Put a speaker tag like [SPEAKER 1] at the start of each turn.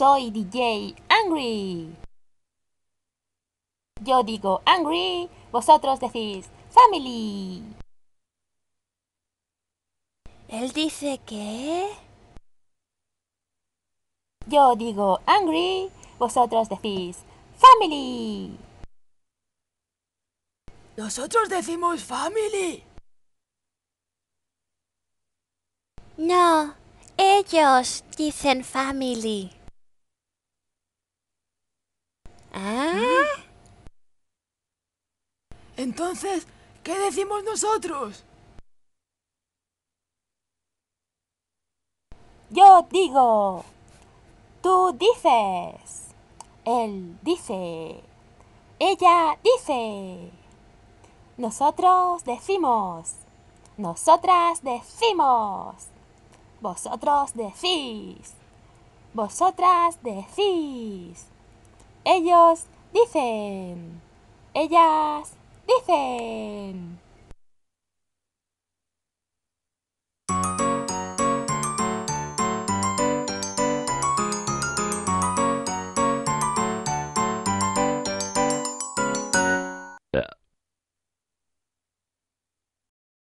[SPEAKER 1] Soy DJ Angry. Yo digo Angry, vosotros decís Family. Él dice que... Yo digo Angry, vosotros
[SPEAKER 2] decís Family. Nosotros decimos Family.
[SPEAKER 3] No, ellos dicen Family.
[SPEAKER 2] Entonces, ¿qué decimos nosotros?
[SPEAKER 1] Yo digo, tú dices, él dice, ella dice, nosotros decimos, nosotras decimos, vosotros decís, vosotras decís, ellos dicen, ellas Listen.